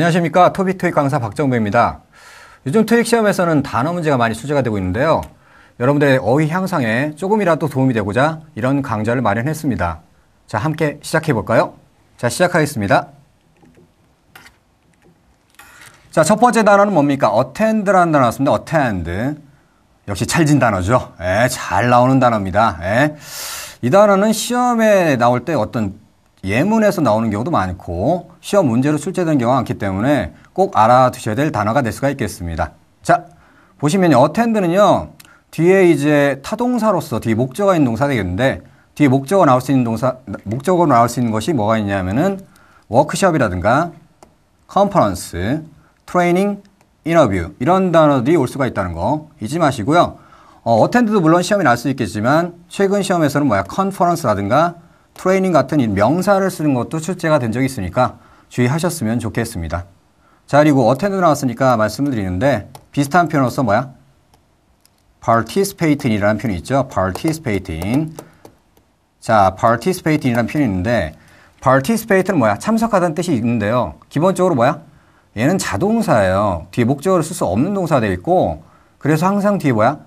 안녕하십니까 토비 토익 강사 박정부입니다 요즘 토익 시험에서는 단어 문제가 많이 소제가 되고 있는데요 여러분들의 어휘 향상에 조금이라도 도움이 되고자 이런 강좌를 마련했습니다 자 함께 시작해 볼까요? 자 시작하겠습니다 자첫 번째 단어는 뭡니까? attend라는 단어 왔습니다 attend 역시 찰진 단어죠 예, 잘 나오는 단어입니다 예. 이 단어는 시험에 나올 때 어떤 예문에서 나오는 경우도 많고 시험 문제로 출제되는 경우가 많기 때문에 꼭 알아두셔야 될 단어가 될 수가 있겠습니다. 자, 보시면 어텐드는요. 뒤에 이제 타동사로서 뒤에 목적어 있는 동사 되겠는데 뒤에 목적어 나올 수 있는 동사 목적어로 나올 수 있는 것이 뭐가 있냐면은 워크숍이라든가 컨퍼런스, 트레이닝, 인터뷰 이런 단어들이 올 수가 있다는 거 잊지 마시고요. 어, 어텐드도 물론 시험이 날 수 있겠지만 최근 시험에서는 뭐야 컨퍼런스라든가 트레이닝 같은 이 명사를 쓰는 것도 출제가 된 적이 있으니까 주의하셨으면 좋겠습니다. 자, 그리고 어텐드 나왔으니까 말씀을 드리는데 비슷한 표현으로서 뭐야? participate in이라는 표현이 있죠. participate in. 자, participate in이라는 표현이 있는데 participate는 뭐야? 참석하다는 뜻이 있는데요. 기본적으로 뭐야? 얘는 자동사예요. 뒤에 목적어를 쓸 수 없는 동사가 되어 있고 그래서 항상 뒤에 뭐야?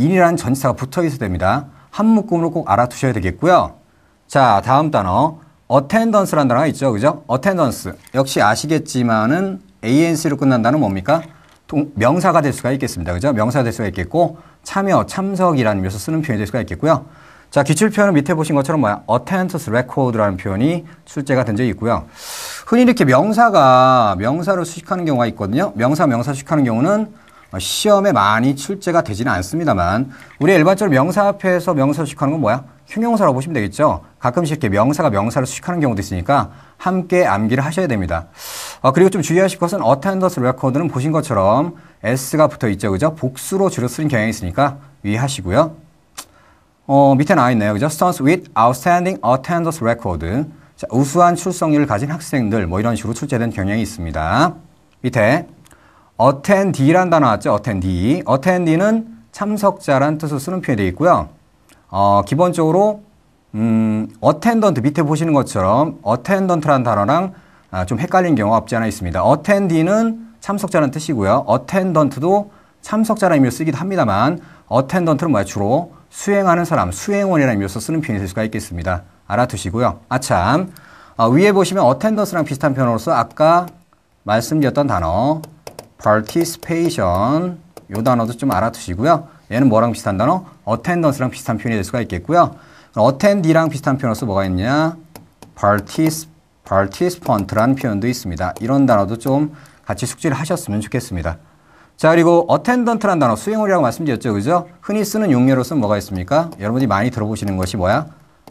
in이라는 전치사가 붙어 있어야 됩니다. 한 묶음으로 꼭 알아두셔야 되겠고요. 자, 다음 단어. a t t e n d a n c e 라 단어가 있죠. 그죠? attendance. 역시 아시겠지만은 ANC로 끝난 다는 뭡니까? 동, 명사가 될 수가 있겠습니다. 그죠? 명사가 될 수가 있겠고, 참여, 참석이라는 의미에서 쓰는 표현이 될 수가 있겠고요. 자, 기출표현은 밑에 보신 것처럼 뭐야? attendance record라는 표현이 출제가 된 적이 있고요. 흔히 이렇게 명사가 명사로 수식하는 경우가 있거든요. 명사, 명사 수식하는 경우는 어, 시험에 많이 출제가 되지는 않습니다만 우리 일반적으로 명사 앞에서 명사를 수식하는 건 뭐야? 형용사라고 보시면 되겠죠. 가끔씩 이렇게 명사가 명사를 수식하는 경우도 있으니까 함께 암기를 하셔야 됩니다. 어, 그리고 좀 주의하실 것은 어텐더스 레코드는 보신 것처럼 s가 붙어 있죠. 그죠? 복수로 줄로 쓰는 경향이 있으니까 유의하시고요. 어, 밑에 나와 있네요. 그죠? Students with outstanding attendance record. 자, 우수한 출석률을 가진 학생들 뭐 이런 식으로 출제된 경향이 있습니다. 밑에 attendee란 단어 왔죠? attendee. attendee는 참석자란 뜻으로 쓰는 표현이 되어 있고요. 어, 기본적으로 음, attendant 밑에 보시는 것처럼 attendant라는 단어랑 아, 좀 헷갈린 경우가 없지 않아 있습니다. attendee는 참석자란 뜻이고요. attendant도 참석자라는 의미로 쓰기도 합니다만 attendant는 뭐야? 주로 수행하는 사람, 수행원이라는 의미로 쓰는 표현이 될 수가 있겠습니다. 알아두시고요. 아참, 어, 위에 보시면 attendance랑 비슷한 표현으로서 아까 말씀드렸던 단어 participation 요 단어도 좀 알아두시고요. 얘는 뭐랑 비슷한 단어? attendance랑 비슷한 표현이 될 수가 있겠고요. attendee랑 비슷한 표현으로서 뭐가 있냐? particip, p a n t 라는 표현도 있습니다. 이런 단어도 좀 같이 숙지를 하셨으면 좋겠습니다. 자, 그리고 attendant라는 단어, 수행원이라고 말씀드렸죠. 그죠? 흔히 쓰는 용례로서 뭐가 있습니까? 여러분이 많이 들어보시는 것이 뭐야?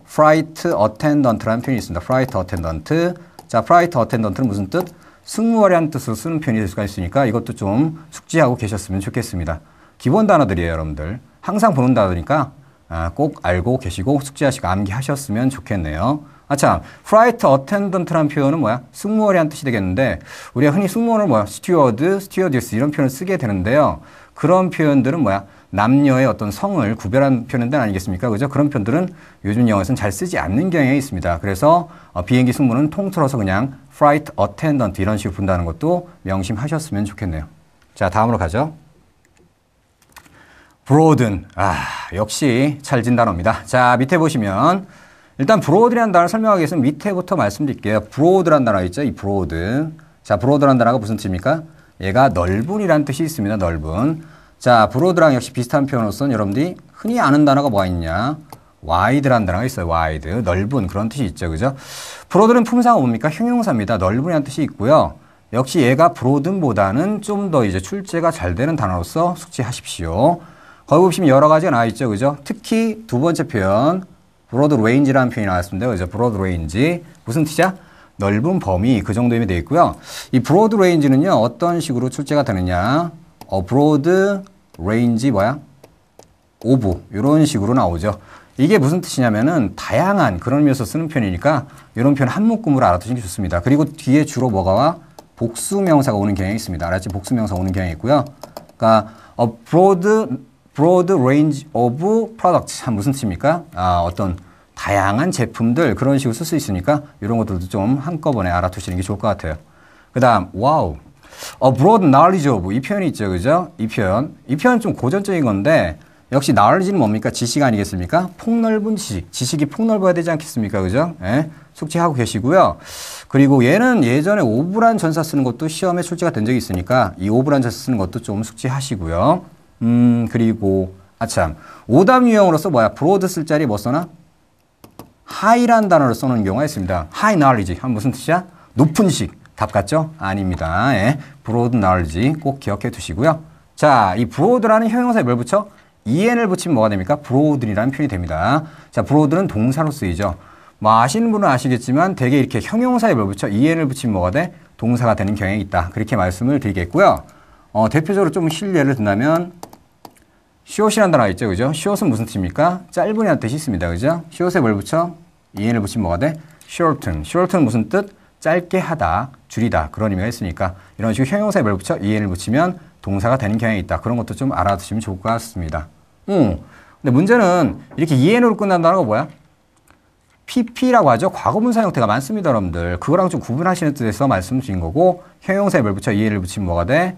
flight attendant라는 표현이 있습니다. flight attendant. 자, flight attendant는 무슨 뜻? 승무원이라는 뜻으로 쓰는 표현이 될 수가 있으니까 이것도 좀 숙지하고 계셨으면 좋겠습니다. 기본 단어들이에요, 여러분들. 항상 보는 단어니까 아, 꼭 알고 계시고 숙지하시고 암기하셨으면 좋겠네요. 아참, 프라이트 어텐던트란 표현은 뭐야? 승무원이란 뜻이 되겠는데 우리가 흔히 승무원을 뭐야? 스튜어드, 스튜어디스 이런 표현을 쓰게 되는데요. 그런 표현들은 뭐야? 남녀의 어떤 성을 구별한 표현들 아니겠습니까? 그죠? 그런 표현들은 요즘 영어에서는 잘 쓰지 않는 경향이 있습니다. 그래서 어, 비행기 승무는 통틀어서 그냥 flight attendant 이런 식으로 본다는 것도 명심하셨으면 좋겠네요. 자, 다음으로 가죠. broaden. 아, 역시 찰진 단어입니다. 자, 밑에 보시면 일단 broad라는 단어 설명하기 위해서 밑에부터 말씀드릴게요. broad라는 단어 있죠? 이 broad. 자, broad라는 단어가 무슨 뜻입니까? 얘가 넓은이란 뜻이 있습니다. 넓은. 자, 브로드랑 역시 비슷한 표현으로서 여러분들이 흔히 아는 단어가 뭐가 있냐? 와이드라는 단어가 있어요. 와이드. 넓은 그런 뜻이 있죠. 그죠? 브로드는 품사가 뭡니까? 형용사입니다. 넓은이라는 뜻이 있고요. 역시 얘가 브로든보다는 좀 더 이제 출제가 잘 되는 단어로서 숙지하십시오. 거기 보시면 여러 가지가 나와 있죠. 그죠? 특히 두 번째 표현, 브로드 레인지라는 표현이 나왔습니다. 그죠? 브로드 레인지. 무슨 뜻이야? 넓은 범위 그 정도이면 되어 있고요. 이 브로드 레인지는요. 어떤 식으로 출제가 되느냐? 어, 브로드 range 뭐야? 오브 이런 식으로 나오죠. 이게 무슨 뜻이냐면은 다양한 그런 의미에서 쓰는 편이니까 이런 편 한 묶음으로 알아두시는 게 좋습니다. 그리고 뒤에 주로 뭐가 와? 복수명사가 오는 경향이 있습니다. 알았지? 복수명사 오는 경향이 있고요. 그러니까 a broad, broad range of products 한 무슨 뜻입니까? 아, 어떤 다양한 제품들 그런 식으로 쓸 수 있으니까 이런 것들도 좀 한꺼번에 알아두시는 게 좋을 것 같아요. 그 다음 와우 A 어, broad knowledge of 이 표현이 있죠, 그죠? 이 표현. 이 표현 좀 고전적인 건데 역시 knowledge는 뭡니까? 지식 아니겠습니까? 폭넓은 지식. 지식이 폭넓어야 되지 않겠습니까, 그죠? 예? 숙지하고 계시고요. 그리고 얘는 예전에 오브란 전사 쓰는 것도 시험에 출제가 된 적이 있으니까 이 오브란 전사 쓰는 것도 좀숙지하시고요 음, 그리고 아참 오답 유형으로서 뭐야? 브로드 쓸 자리 뭐 써나? 하이란 단어를 써놓은 경우가 있습니다. 하이 g h knowledge. 아, 무슨 뜻이야? 높은 식. 답 같죠? 아닙니다. 예. broad knowledge 꼭 기억해 두시고요. 자, 이 broad라는 형용사에 뭘 붙여? en을 붙이면 뭐가 됩니까? b r o a d 라는 표현이 됩니다. 자, broad는 동사로 쓰이죠. 뭐 아시는 분은 아시겠지만 되게 이렇게 형용사에 뭘 붙여? en을 붙이면 뭐가 돼? 동사가 되는 경향이 있다. 그렇게 말씀을 드리겠고요. 어, 대표적으로 좀 실례를 든다면 short이라는 단어가 있죠. 그죠? short은 무슨 뜻입니까? 짧은이라는 뜻이 있습니다. 그죠? short에 뭘 붙여? en을 붙이면 뭐가 돼? shorten. s h o r t e n 무슨 뜻? 짧게 하다, 줄이다 그런 의미가 있으니까 이런 식으로 형용사에 뭘 붙여? 이해를 붙이면 동사가 되는 경향이 있다. 그런 것도 좀 알아두시면 좋을 것 같습니다. 응. 음. 근데 문제는 이렇게 이해로 끝난다는 거 뭐야? PP라고 하죠. 과거분사 형태가 많습니다, 여러분들. 그거랑 좀 구분하시는 뜻에서 말씀드린 거고 형용사에 뭘 붙여? 이해를 붙이면 뭐가 돼?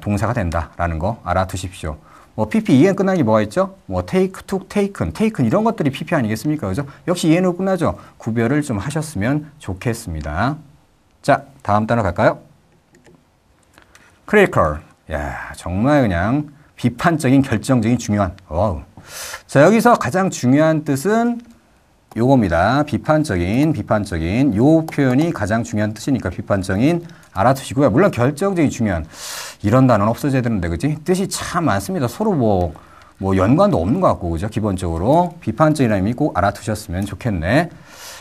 동사가 된다라는 거 알아두십시오. 뭐 PP, EN 끝나는 게 뭐가 있죠? 뭐 take, took, taken, taken 이런 것들이 PP 아니겠습니까? 그죠? 역시 이 n 으로 끝나죠? 구별을 좀 하셨으면 좋겠습니다. 자, 다음 단어 갈까요? critical. 야, 정말 그냥 비판적인, 결정적인, 중요한. 와우. 자, 여기서 가장 중요한 뜻은 요겁니다. 비판적인, 비판적인. 요 표현이 가장 중요한 뜻이니까 비판적인 알아두시고요. 물론 결정적인 중요한. 이런 단어는 없어져야 되는데 그지? 뜻이 참 많습니다. 서로 뭐, 뭐 연관도 없는 것 같고 그죠? 기본적으로 비판적인 의미 꼭 알아두셨으면 좋겠네.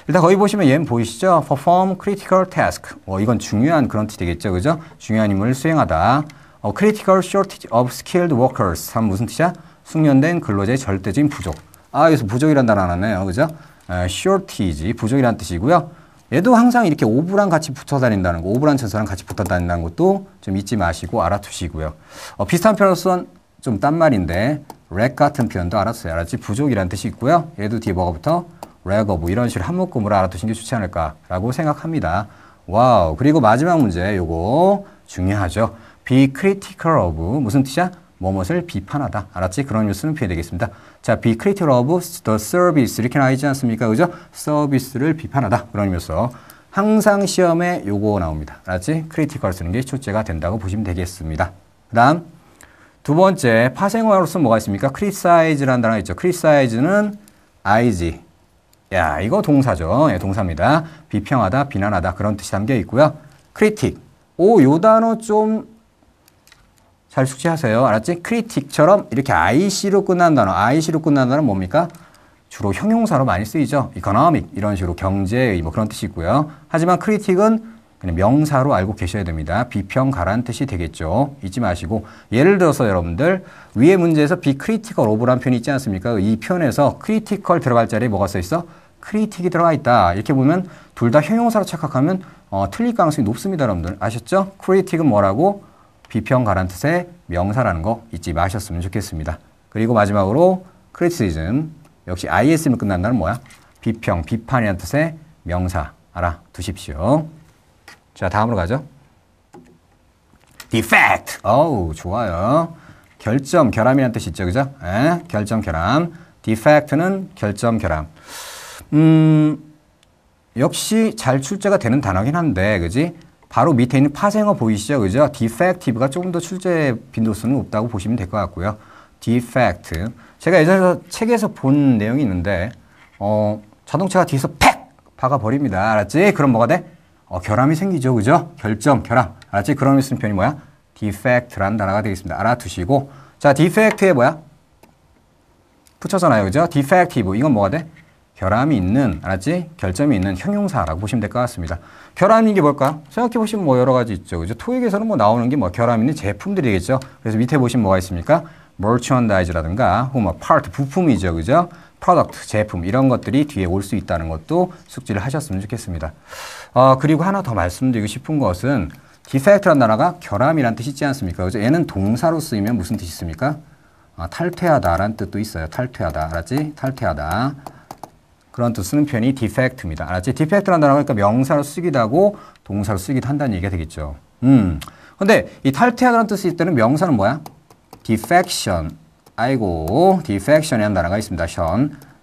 일단 거기 보시면 얘는 보이시죠? perform critical task. 어, 이건 중요한 그런 뜻이 되겠죠. 그죠? 중요한 임무를 수행하다. 어, critical shortage of skilled workers. 참 무슨 뜻이야? 숙련된 근로자의 절대적인 부족. 아, 여기서 부족이란 단어 하나네요. 그죠? 에, shortage, 부족이란 뜻이고요. 얘도 항상 이렇게 오브랑 같이 붙어 다닌다는 거, 오브란 천서랑 같이 붙어 다닌다는 것도 좀 잊지 마시고 알아두시고요. 어, 비슷한 표현으로선 좀딴 말인데 렉 같은 표현도 알았어요. 알았지? 부족이란 뜻이 있고요. 얘도 뒤에 뭐가부터 레거 브 이런 식으로 한묶음으로 알아두시는 게 좋지 않을까라고 생각합니다. 와우. 그리고 마지막 문제 요거 중요하죠. be critical of 무슨 뜻이야? 뭐엇을 비판하다. 알았지? 그런 뉴스는 피해되겠습니다. 자, be critical of the service. 이렇게 나와 있지 않습니까? 그죠? 서비스를 비판하다. 그런 뉴스 항상 시험에 요거 나옵니다. 알았지? 크리티컬 쓰는 게 출제가 된다고 보시면 되겠습니다. 그 다음, 두 번째, 파생어로서 뭐가 있습니까? 크리사이즈라는 단어 가 있죠. 크리사이즈는 IG. 야, 이거 동사죠. 예, 동사입니다. 비평하다, 비난하다. 그런 뜻이 담겨 있고요. 크리틱. 오, 요 단어 좀잘 숙지하세요. 알았지? 크리틱처럼 이렇게 IC로 끝난 단어, IC로 끝난 단어는 뭡니까? 주로 형용사로 많이 쓰이죠. economic 이런 식으로 경제의 뭐 그런 뜻이 고요 하지만 크리틱은 그냥 명사로 알고 계셔야 됩니다. 비평가란 뜻이 되겠죠. 잊지 마시고 예를 들어서 여러분들 위에 문제에서 비크리티컬 오브란 표현이 있지 않습니까? 이 표현에서 크리티컬 들어갈 자리에 뭐가 써 있어? 크리틱이 들어가 있다. 이렇게 보면 둘 다 형용사로 착각하면 어, 틀릴 가능성이 높습니다, 여러분들. 아셨죠? 크리틱은 뭐라고? 비평 가란뜻의 명사라는 거 잊지 마셨으면 좋겠습니다. 그리고 마지막으로 크리티시즘 역시 IS로 끝난다는 뭐야? 비평, 비판이라는 뜻의 명사 알아두십시오. 자, 다음으로 가죠. defect. 어우, 좋아요. 결점, 결함이라 뜻이 있죠, 그죠? 에? 예, 결점, 결함. defect는 결점, 결함. 음, 역시 잘 출제가 되는 단어긴 한데, 그지? 바로 밑에 있는 파생어 보이시죠? 그죠? defective가 조금 더 출제 빈도수는 높다고 보시면 될 것 같고요. defect. 제가 예전에 책에서 본 내용이 있는데, 어, 자동차가 뒤에서 팩! 박아버립니다. 알았지? 그럼 뭐가 돼? 어, 결함이 생기죠. 그죠? 결점, 결함. 알았지? 그럼 쓰는 표현이 뭐야? defect라는 단어가 되겠습니다. 알아두시고. 자, defect에 뭐야? 붙여서 나요. 그죠? defective. 이건 뭐가 돼? 결함이 있는, 알았지? 결점이 있는 형용사라고 보시면 될 것 같습니다. 결함인 게 뭘까? 생각해 보시면 뭐 여러 가지 있죠. 그죠? 토익에서는 뭐 나오는 게 뭐 결함 있는 제품들이겠죠. 그래서 밑에 보시면 뭐가 있습니까? merchandise라든가 혹은 뭐 part 부품이죠. 그죠? 프로덕트, 제품 이런 것들이 뒤에 올 수 있다는 것도 숙지를 하셨으면 좋겠습니다. 어, 그리고 하나 더 말씀드리고 싶은 것은 디펙트란 단어가 결함이란 뜻이 있지 않습니까? 그래서 얘는 동사로 쓰이면 무슨 뜻이 있습니까? 아, 탈퇴하다라는 뜻도 있어요. 탈퇴하다. 알았지? 탈퇴하다. 그런 뜻 쓰는 표현이 defect입니다. 알았지? d e f e c t 라 단어가 그러니까 명사로 쓰기도 하고 동사로 쓰기도 한다는 얘기가 되겠죠. 음. 근데 이 탈퇴하다는 뜻이 있다는 명사는 뭐야? defection. 아이고, defection이라는 단어가 있습니다. s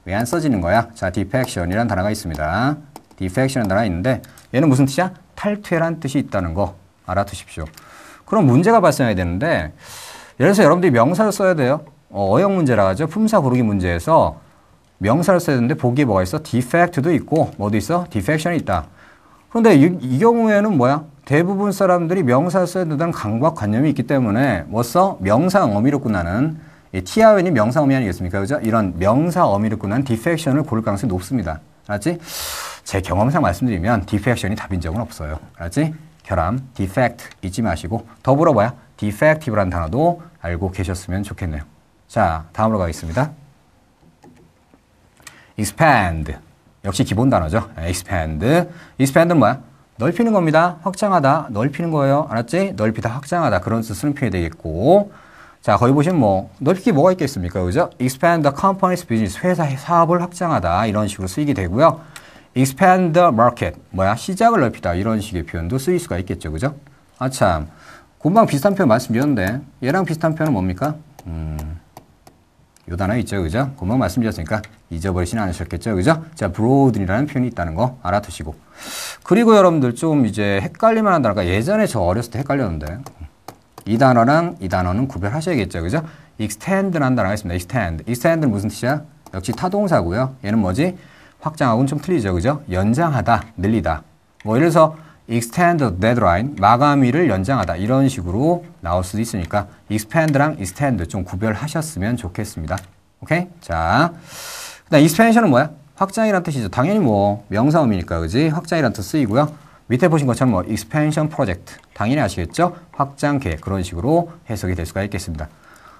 왜안 써지는 거야? 자, defection이라는 단어가 있습니다. defection이라는 단어가 있는데 얘는 무슨 뜻이야? 탈퇴란 뜻이 있다는 거 알아두십시오. 그럼 문제가 발생해야 되는데 예를 들어서 여러분들이 명사를 써야 돼요. 어, 어역 문제라 하죠. 품사 고르기 문제에서 명사를 써야 되는데 보기에 뭐가 있어? defect도 있고 뭐도 있어? defection이 있다. 그런데 이, 이 경우에는 뭐야? 대부분 사람들이 명사를 써야 된다는 강박관념이 있기 때문에 뭐 써? 명사 어미로 끝나는 TRN이 명사 어미 아니겠습니까? 그죠? 이런 명사 어미로 끝난 defection을 고를 가능성이 높습니다. 알았지? 제 경험상 말씀드리면 defection이 답인 적은 없어요. 알았지? 결함, defect 잊지 마시고 더불어 뭐야? defective란 단어도 알고 계셨으면 좋겠네요. 자, 다음으로 가겠습니다. expand. 역시 기본 단어죠. 네, expand. expand는 뭐야? 넓히는 겁니다. 확장하다. 넓히는 거예요. 알았지? 넓히다, 확장하다. 그런 뜻 쓰는 표현이 되겠고. 자, 거기 보시면 뭐, 넓히 기 뭐가 있겠습니까? 그죠? expand the company's business. 회사의 사업을 확장하다. 이런 식으로 쓰이게 되고요. expand the market. 뭐야? 시작을 넓히다. 이런 식의 표현도 쓰일 수가 있겠죠. 그죠? 아참. 금방 비슷한 표현 말씀드렸는데, 얘랑 비슷한 표현은 뭡니까? 음. 요 단어 있죠, 그죠? 금방 말씀드렸으니까 잊어버리지 않으셨겠죠, 그죠? 자, b r o a d 이라는 표현이 있다는 거 알아두시고. 그리고 여러분들 좀 이제 헷갈릴만한 단어가 예전에 저 어렸을 때 헷갈렸는데 이 단어랑 이 단어는 구별하셔야겠죠, 그죠? extend라는 단어가 있습니다. extend. extend는 무슨 뜻이야? 역시 타동사고요. 얘는 뭐지? 확장하고는 좀 틀리죠, 그죠? 연장하다, 늘리다. 뭐 예를 들어서 extend deadline, 마감일을 연장하다 이런 식으로 나올 수도 있으니까 expand랑 extend 좀 구별하셨으면 좋겠습니다. 오케이? 자, 그다음 expansion은 뭐야? 확장이란 뜻이죠. 당연히 뭐 명사음이니까 그지? 확장이란 뜻 쓰이고요. 밑에 보신 것처럼 뭐 expansion project 당연히 아시겠죠? 확장 계획 그런 식으로 해석이 될 수가 있겠습니다.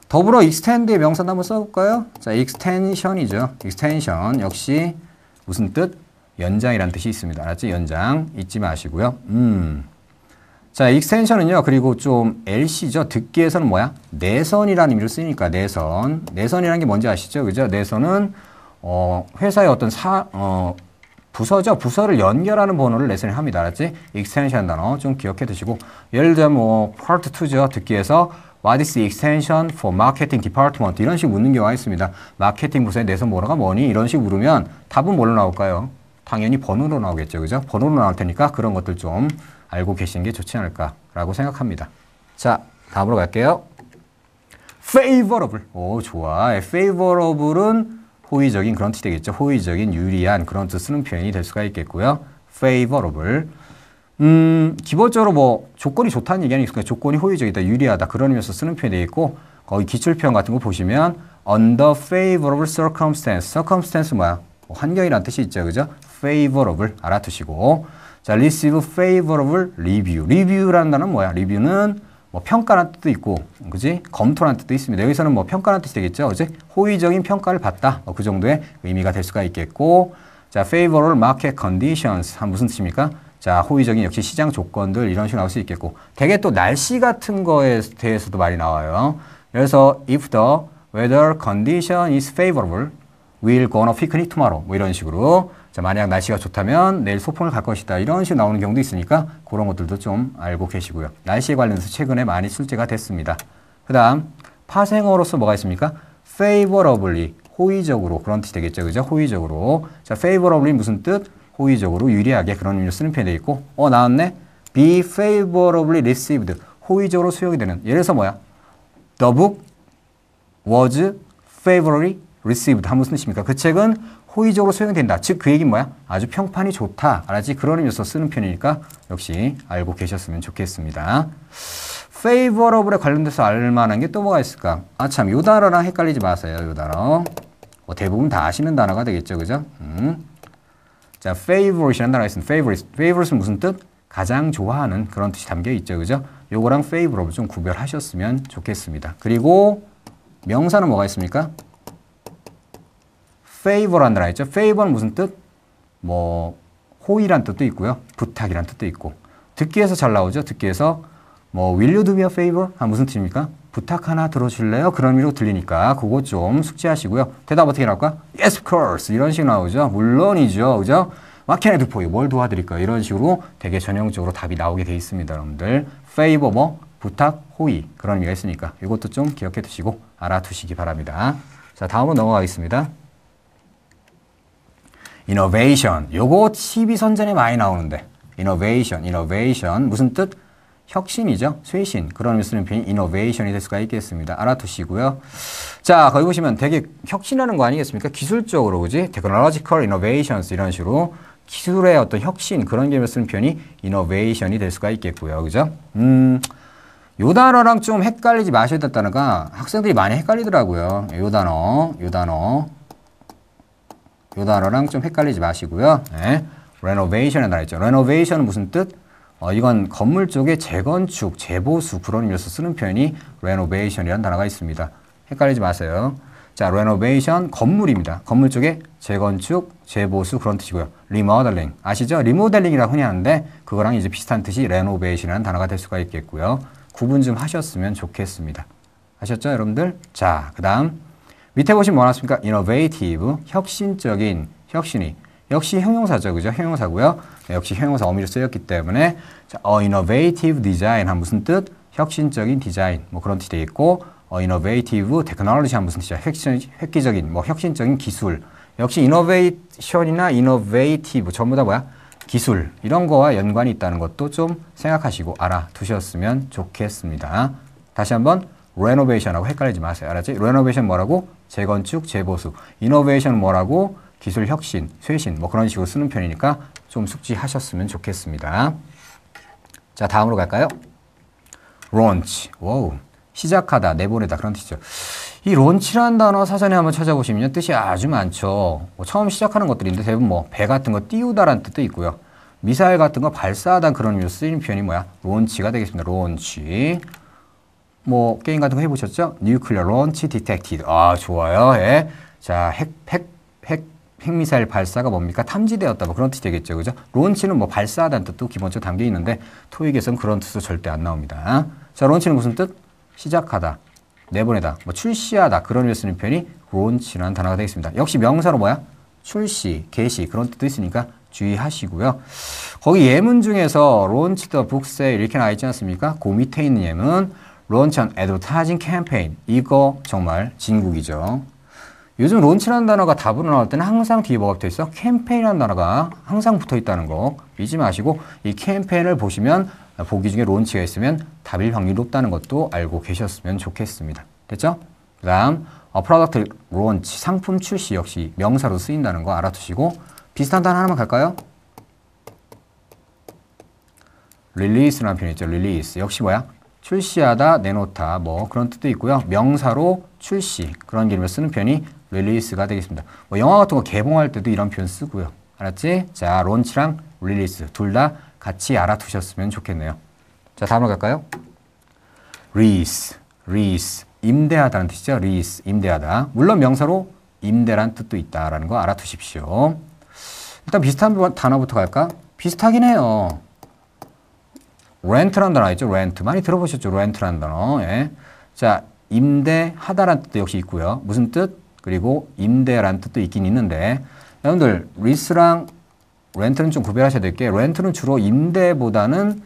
더불어 extend의 명사도 한번 써볼까요? 자, extension이죠. extension 역시 무슨 뜻? 연장이란 뜻이 있습니다. 알았지? 연장 잊지 마시고요. 음. 자, 익스텐션은요. 그리고 좀 LC죠. 듣기에서는 뭐야? 내선이라는 의미를 쓰니까 내선. 내선이라는 게 뭔지 아시죠? 그죠? 내선은 어, 회사의 어떤 사 어, 부서죠. 부서를 연결하는 번호를 내선이 합니다. 알았지? 익스텐션 단어 좀 기억해 두시고 예를 들면 뭐 파트 2죠. 듣기에서 What is the extension for marketing department? 이런 식으로 묻는 경우가 있습니다. 마케팅 부서의 내선 번호가 뭐니? 이런 식으로 물으면 답은 뭘로 나올까요? 당연히 번호로 나오겠죠. 그죠? 번호로 나올 테니까 그런 것들 좀 알고 계시는 게 좋지 않을까라고 생각합니다. 자, 다음으로 갈게요. favorable. 오, 좋아. favorable은 호의적인 그런 뜻이 되겠죠. 호의적인 유리한 그런 뜻 쓰는 표현이 될 수가 있겠고요. favorable. 음, 기본적으로 뭐 조건이 좋다는 얘기 아니겠습니까? 조건이 호의적이다, 유리하다 그러면서 쓰는 표현이 되겠고 거의 기출표현 같은 거 보시면 under favorable circumstance. circumstance 뭐야? 환경이란 뜻이 있죠. 그죠? favorable 알아두시고 자, receive favorable review. review라는 단어는 뭐야? 리뷰는뭐평가란 뜻도 있고, 그지? 검토란 뜻도 있습니다. 여기서는 뭐평가란 뜻이 되겠죠? 그지? 호의적인 평가를 받다. 뭐그 정도의 의미가 될 수가 있겠고, 자, favorable market conditions. 한 무슨 뜻입니까? 자, 호의적인 역시 시장 조건들 이런 식으로 나올 수 있겠고, 대개 또 날씨 같은 거에 대해서도 많이 나와요. 그래서 if the weather condition is favorable, we'll go on a picnic tomorrow. 뭐 이런 식으로. 자, 만약 날씨가 좋다면 내일 소풍을 갈 것이다. 이런 식으로 나오는 경우도 있으니까 그런 것들도 좀 알고 계시고요. 날씨에 관련해서 최근에 많이 출제가 됐습니다. 그 다음 파생어로서 뭐가 있습니까? favorably, 호의적으로 그런 뜻이 되겠죠. 그죠? 호의적으로. 자, favorably 무슨 뜻? 호의적으로 유리하게 그런 의미로 쓰는 표현이 있고 어 나왔네. be favorably received. 호의적으로 수용이 되는. 예를 들어서 뭐야? The book was favorably received. 한번 쓰십니까? 그 책은 호의적으로 소용된다. 즉 그 얘기는 뭐야? 아주 평판이 좋다. 알았지? 그런 의미에서 쓰는 편이니까 역시 알고 계셨으면 좋겠습니다. favorable에 관련돼서 알만한 게 또 뭐가 있을까? 아 참, 요 단어랑 헷갈리지 마세요. 요 단어. 뭐 대부분 다 아시는 단어가 되겠죠. 그죠? 음. 자, favorite이라는 단어가 있습니다. favorite. favorite은 무슨 뜻? 가장 좋아하는 그런 뜻이 담겨 있죠. 그죠? 요거랑 favorable 좀 구별하셨으면 좋겠습니다. 그리고 명사는 뭐가 있습니까? favor라는 라어 있죠. favor는 무슨 뜻? 뭐 호의란 뜻도 있고요. 부탁이란 뜻도 있고. 듣기에서 잘 나오죠. 듣기에서 뭐 will you do me a favor? 아, 무슨 뜻입니까? 부탁 하나 들어줄래요? 그런 의미로 들리니까 그거 좀 숙지하시고요. 대답 어떻게 나올까? Yes, of course. 이런 식으로 나오죠. 물론이죠. 그죠? What can I do for you? 뭘 도와드릴까요? 이런 식으로 되게 전형적으로 답이 나오게 돼 있습니다. 여러분들. favor, 뭐, 부탁, 호의. 그런 의미가 있으니까 이것도 좀 기억해 두시고 알아두시기 바랍니다. 자, 다음으로 넘어가겠습니다. innovation. 요거 TV 선전에 많이 나오는데. innovation, innovation. 무슨 뜻? 혁신이죠. 쇄신. 그런 의미에는 표현이 innovation이 될 수가 있겠습니다. 알아두시고요. 자, 거기 보시면 되게 혁신하는 거 아니겠습니까? 기술적으로, 그지? technological innovations 이런 식으로 기술의 어떤 혁신 그런 개념을 쓰는 표현이 innovation이 될 수가 있겠고요. 그죠? 음, 요 단어랑 좀 헷갈리지 마셔야 됐다는가 학생들이 많이 헷갈리더라고요. 요 단어, 요 단어. 그 단어랑 좀 헷갈리지 마시고요. 네. renovation의 단어 있죠. renovation은 무슨 뜻? 어, 이건 건물 쪽의 재건축, 재보수 그런 의미에서 쓰는 표현이 renovation이라는 단어가 있습니다. 헷갈리지 마세요. 자, renovation 건물입니다. 건물 쪽에 재건축, 재보수 그런 뜻이고요. 리모델링 아시죠? 리모델링이라고 흔히 하는데 그거랑 이제 비슷한 뜻이 renovation이라는 단어가 될 수가 있겠고요. 구분 좀 하셨으면 좋겠습니다. 아셨죠, 여러분들? 자, 그다음 밑에 보시면 뭐나왔습니까 innovative, 혁신적인, 혁신이. 역시 형용사죠. 그죠? 형용사고요. 네, 역시 형용사 어미로 쓰였기 때문에 자, a innovative design 한 무슨 뜻? 혁신적인 디자인 뭐 그런 뜻이 있고 어, innovative technology 한 무슨 뜻이죠? 혁신, 획기적인 뭐 혁신적인 기술 역시 innovation이나 innovative 뭐 전부 다 뭐야? 기술 이런 거와 연관이 있다는 것도 좀 생각하시고 알아두셨으면 좋겠습니다. 다시 한번 renovation하고 헷갈리지 마세요. 알았지? renovation 뭐라고? 재건축, 재보수, 이노베이션 뭐라고 기술 혁신, 쇄신 뭐 그런 식으로 쓰는 편이니까 좀 숙지하셨으면 좋겠습니다. 자, 다음으로 갈까요? launch. 와우. 시작하다, 내보내다 그런 뜻이죠. 이 론치라는 단어 사전에 한번 찾아보시면 뜻이 아주 많죠. 뭐 처음 시작하는 것들인데 대부분 뭐 배 같은 거 띄우다라는 뜻도 있고요. 미사일 같은 거 발사하다 는 그런 의미로 쓰이는 표현이 뭐야? 론치가 되겠습니다. 론치. 뭐 게임 같은 거 해보셨죠? Nuclear l a u 아 좋아요. 예. 자, 핵, 핵, 핵, 핵미사일 발사가 뭡니까? 탐지되었다. 뭐 그런 뜻이 되겠죠. 그죠? 론치는 뭐 발사하다는 뜻도 기본적으로 담겨 있는데 토익에서는 그런 뜻도 절대 안 나옵니다. 자, 론치는 무슨 뜻? 시작하다, 내보내다, 뭐 출시하다 그런 일 쓰는 표현이 론치라는 단어가 되겠습니다. 역시 명사로 뭐야? 출시, 개시 그런 뜻도 있으니까 주의하시고요. 거기 예문 중에서 론치더 북세 이렇게 나와 있지 않습니까? 그 밑에 있는 예문 론한 애드버타이징 캠페인 이거 정말 진국이죠. 요즘 론치라는 단어가 답으로 나올 때는 항상 뒤에 뭐가 붙어 있어? 캠페인이라는 단어가 항상 붙어 있다는 거 잊지 마시고 이 캠페인을 보시면 보기 중에 론치가 있으면 답일 확률이 높다는 것도 알고 계셨으면 좋겠습니다. 됐죠? 그 다음 어, 프로덕트 론치 상품 출시 역시 명사로 쓰인다는 거 알아두시고 비슷한 단어 하나만 갈까요? 릴리스라는 표현 있죠. 릴리스 역시 뭐야? 출시하다, 내놓다 뭐 그런 뜻도 있고요. 명사로 출시 그런 개념을 쓰는 표현이 릴리스가 되겠습니다. 뭐 영화 같은 거 개봉할 때도 이런 표현 쓰고요. 알았지? 자, 론치랑 릴리스 둘 다 같이 알아두셨으면 좋겠네요. 자, 다음으로 갈까요? 리스, 리스 임대하다는 뜻이죠. 리스, 임대하다. 물론 명사로 임대란 뜻도 있다라는 거 알아두십시오. 일단 비슷한 단어부터 갈까? 비슷하긴 해요. 렌트란 단어 있죠? 렌트. 많이 들어보셨죠? 렌트란 단어. 예. 자, 임대하다란 뜻도 역시 있고요. 무슨 뜻? 그리고 임대란 뜻도 있긴 있는데 여러분들 리스랑 렌트는 좀 구별하셔야 될게 렌트는 주로 임대보다는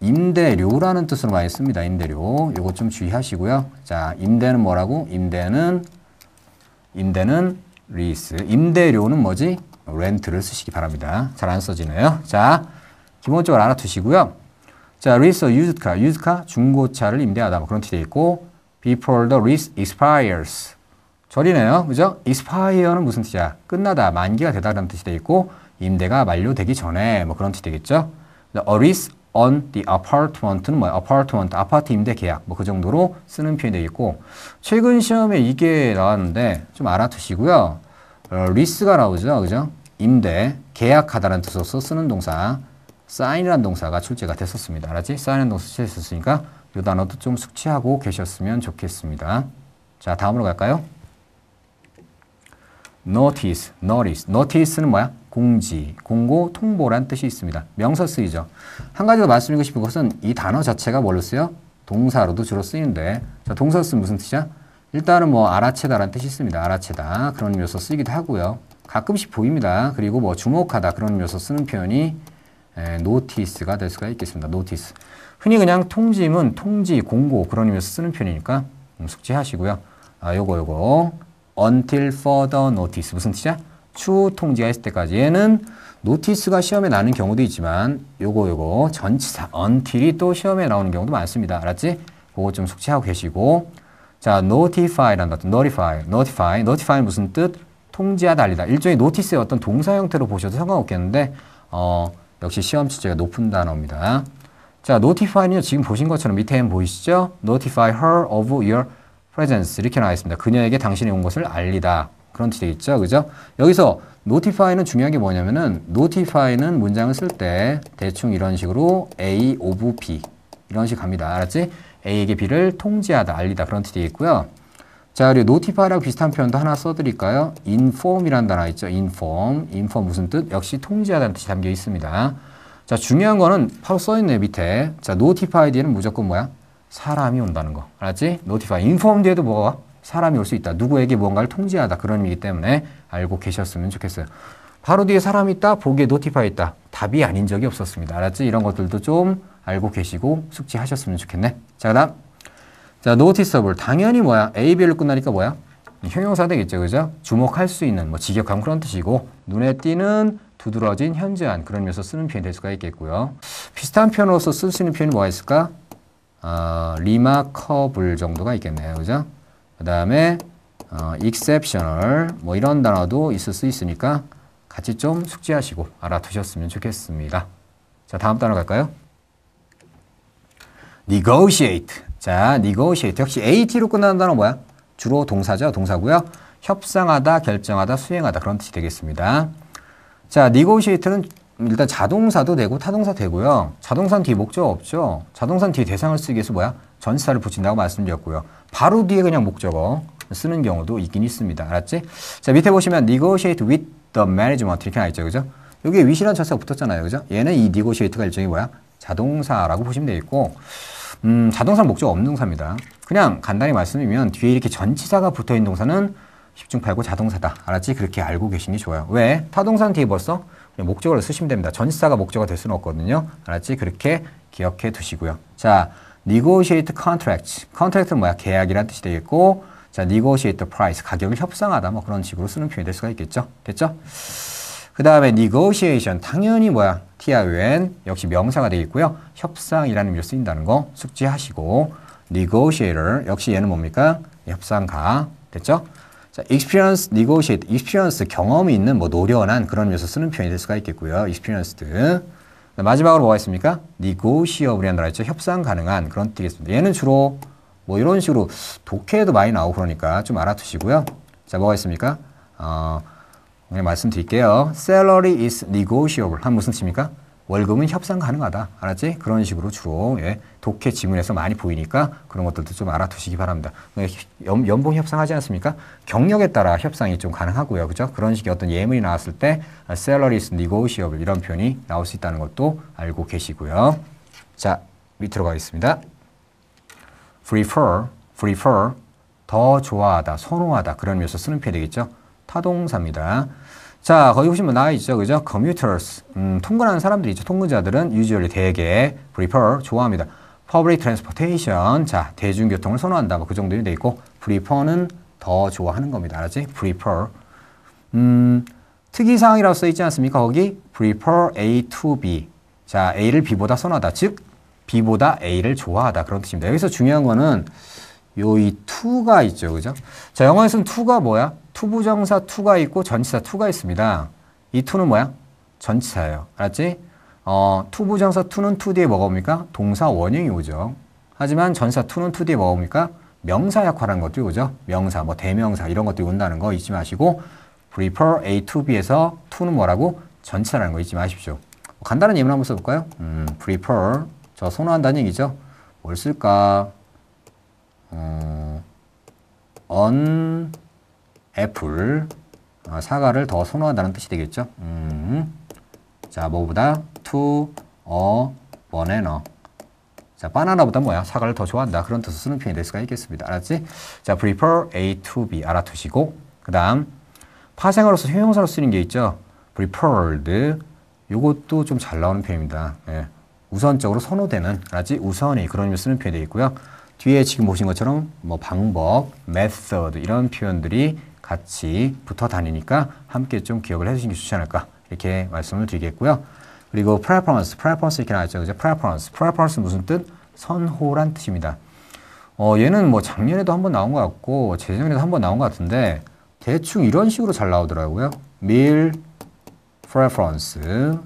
임대료라는 뜻으로 많이 씁니다. 임대료. 요거 좀 주의하시고요. 자, 임대는 뭐라고? 임대는 임대는 리스. 임대료는 뭐지? 렌트를 쓰시기 바랍니다. 잘 안 써지네요. 자, 기본적으로 알아두시고요. 자, lease a used car. used car, 중고차를 임대하다. 뭐 그런 티 되어 있고 before the lease expires. 절이네요. 그죠? expire는 무슨 뜻이야? 끝나다, 만기가 되다라는 뜻이 되어 있고 임대가 만료되기 전에 뭐 그런 뜻이 되겠죠? a lease on the apartment는 뭐야? apartment, 아파트 임대 계약 뭐 그 정도로 쓰는 표현이 되어 있고 최근 시험에 이게 나왔는데 좀 알아두시고요. 어, 리스가 나오죠. 그죠? 임대, 계약하다라는 뜻으로서 쓰는 동사 사인이라는 동사가 출제가 됐었습니다. 알았지? 사인이라는 동사 출제됐었으니까 이 단어도 좀 숙지하고 계셨으면 좋겠습니다. 자, 다음으로 갈까요? notice, notice. notice는 뭐야? 공지, 공고, 통보란 뜻이 있습니다. 명사 쓰이죠. 한 가지 더 말씀드리고 싶은 것은 이 단어 자체가 뭘로 쓰요? 동사로도 주로 쓰이는데 자, 동사 쓰면 무슨 뜻이야? 일단은 뭐 알아채다라는 뜻이 있습니다. 알아채다 그런 묘사 쓰기도 하고요. 가끔씩 보입니다. 그리고 뭐 주목하다 그런 묘사 쓰는 표현이 노티스가 될 수가 있겠습니다. 노티스. 흔히 그냥 통지문, 통지, 공고 그런 의미에서 쓰는 편이니까 음, 숙지하시고요. 아, 요거 요거 until further notice 무슨 뜻이야? 추후 통지가 있을 때까지는 노티스가 시험에 나는 경우도 있지만 요거 요거 전치사 until이 또 시험에 나오는 경우도 많습니다. 알았지? 그거 좀 숙지하고 계시고 자 notify라는 것도 notify, notify, notify 무슨 뜻? 통지와달리다 일종의 노티스의 어떤 동사 형태로 보셔도 상관없겠는데 어 역시 시험 지제가 높은 단어입니다. 자, n o t i f y 는 지금 보신 것처럼 밑에 보이시죠? notify her of your presence 이렇게 나와 있습니다. 그녀에게 당신이 온 것을 알리다. 그런 뜻이 있죠. 그죠? 여기서 notify는 중요한 게 뭐냐면은 notify는 문장을 쓸 때 대충 이런 식으로 A of B 이런 식 갑니다. 알았지? A에게 B를 통지하다, 알리다 그런 뜻이 있고요. 자, 그리고 notify랑 비슷한 표현도 하나 써드릴까요? inform이라는 단어 있죠. inform. inform 무슨 뜻? 역시 통지하다는 뜻이 담겨 있습니다. 자, 중요한 거는 바로 써있네요, 밑에. 자, notify 뒤에는 무조건 뭐야? 사람이 온다는 거. 알았지? notify. inform 뒤에도 뭐가? 사람이 올 수 있다. 누구에게 무언가를 통지하다. 그런 의미이기 때문에 알고 계셨으면 좋겠어요. 바로 뒤에 사람이 있다, 보기에 notify 있다. 답이 아닌 적이 없었습니다. 알았지? 이런 것들도 좀 알고 계시고 숙지하셨으면 좋겠네. 자, 그 다음. 자, noticeable. 당연히 뭐야? a b l 끝나니까 뭐야? 형용사 되겠죠, 그죠? 주목할 수 있는, 뭐직역하 그런 뜻이고 눈에 띄는 두드러진 현저한 그런 면서 쓰는 표현이 될 수가 있겠고요. 비슷한 표현으로서 쓸 수 있는 표현이 뭐가 있을까? 어, 아, remarkable 정도가 있겠네요, 그죠? 그 다음에 어, exceptional 뭐 이런 단어도 있을 수 있으니까 같이 좀 숙지하시고 알아두셨으면 좋겠습니다. 자, 다음 단어 갈까요? negotiate 자, negotiate. 역시 at로 끝나는 단어 뭐야? 주로 동사죠. 동사고요. 협상하다, 결정하다, 수행하다 그런 뜻이 되겠습니다. 자, negotiate는 일단 자동사도 되고 타동사 되고요. 자동사는 뒤에 목적 없죠. 자동사는 뒤에 대상을 쓰기 위해서 뭐야? 전사를 붙인다고 말씀드렸고요. 바로 뒤에 그냥 목적어 쓰는 경우도 있긴 있습니다. 알았지? 자, 밑에 보시면 negotiate with the management 이렇게 나있죠. 그죠? 여기에 위시라는 전사가 붙었잖아요. 그죠? 얘는 이 negotiate가 일종의 뭐야? 자동사라고 보시면 되겠고 음, 자동사 목적 없는 동사입니다. 그냥 간단히 말씀드리면 뒤에 이렇게 전치사가 붙어있는 동사는 십중팔구 자동사다. 알았지? 그렇게 알고 계시니 좋아요. 왜? 타동사는 뒤에 벌써 그냥 목적으로 쓰시면 됩니다. 전치사가 목적어 될 수는 없거든요. 알았지? 그렇게 기억해 두시고요. 자, negotiate contract. contract는 뭐야? 계약이라는 뜻이 되겠고 자, negotiate price. 가격을 협상하다. 뭐 그런 식으로 쓰는 표현이 될 수가 있겠죠. 됐죠? 그 다음에 negotiation 당연히 뭐야 TION 역시 명사가 되겠고요. 협상이라는 의미로 쓰인다는 거 숙지하시고 negotiator 역시 얘는 뭡니까? 협상가 됐죠? 자, experience negotiate experience 경험이 있는 뭐 노련한 그런 의미에서 쓰는 표현이 될 수가 있겠고요. experienced 마지막으로 뭐가 있습니까? negotiable이라는 단어 죠 협상 가능한 그런 뜻이겠습니다. 얘는 주로 뭐 이런 식으로 독해도 많이 나오고 그러니까 좀 알아두시고요. 자, 뭐가 있습니까? 어, 오늘 네, 말씀드릴게요. Salary is negotiable. 한 무슨 뜻입니까? 월급은 협상 가능하다. 알았지? 그런 식으로 주로 예, 독해 지문에서 많이 보이니까 그런 것들도 좀 알아두시기 바랍니다. 예, 연, 봉 협상하지 않습니까? 경력에 따라 협상이 좀 가능하고요. 그죠? 그런 식의 어떤 예문이 나왔을 때 아, salary is negotiable 이런 표현이 나올 수 있다는 것도 알고 계시고요. 자, 밑으로 가겠습니다. prefer, prefer, 더 좋아하다, 선호하다 그런 묘사 쓰는 표현이 되겠죠? 타동사입니다. 자, 거기 보시면 나와 있죠. 그죠? commuters. 음, 통근하는 사람들이 있죠. 통근자들은 usually 대개 prefer 좋아합니다. public transportation. 자, 대중교통을 선호한다. 뭐그 정도는 돼 있고 prefer는 더 좋아하는 겁니다. 알았지? prefer. 음, 특이사항이라고 써 있지 않습니까? 거기 prefer A to B. 자, A를 B보다 선호하다. 즉, B보다 A를 좋아하다. 그런 뜻입니다. 여기서 중요한 거는 요이 to가 있죠. 그죠? 자, 영어에서는 to가 뭐야? 투부정사 to가 있고 전치사 to가 있습니다. 이 to는 뭐야? 전치사예요. 알았지? 어, 투부정사 to는 to 뒤에 뭐가 옵니까? 동사 원형이 오죠. 하지만 전사 to는 to 뒤에 뭐가 옵니까? 명사 역할하는것도이 오죠. 명사, 뭐 대명사 이런 것들이 온다는 거 잊지 마시고 prefer A to B에서 to는 뭐라고? 전치사라는 거 잊지 마십시오. 간단한 예문 한번 써볼까요? 음, prefer, 저 선호한다는 얘기죠. 뭘 쓸까? 어, 언 애플 어, 사과를 더 선호한다는 뜻이 되겠죠. 음. 자, 뭐보다 to a 어, banana. 자, 바나나보다 뭐야? 사과를 더 좋아한다. 그런 뜻을 쓰는 표현이 될 수가 있겠습니다. 알았지? 자, prefer A to B 알아두시고 그 다음 파생어로서 형용사로 쓰는 게 있죠. preferred 요것도 좀 잘 나오는 표현입니다. 예. 우선적으로 선호되는, 알았지? 우선이 그런 의미 쓰는 표현이 되겠고요. 뒤에 지금 보신 것처럼 뭐 방법, 메 e 드 이런 표현들이 같이 붙어 다니니까 함께 좀 기억을 해주시는 게 좋지 않을까 이렇게 말씀을 드리겠고요. 그리고 preference, preference 이렇게 나왔죠. 그죠? preference, preference 무슨 뜻? 선호란 뜻입니다. 어, 얘는 뭐 작년에도 한 번 나온 것 같고 재작년에도 한 번 나온 것 같은데 대충 이런 식으로 잘 나오더라고요. meal preference.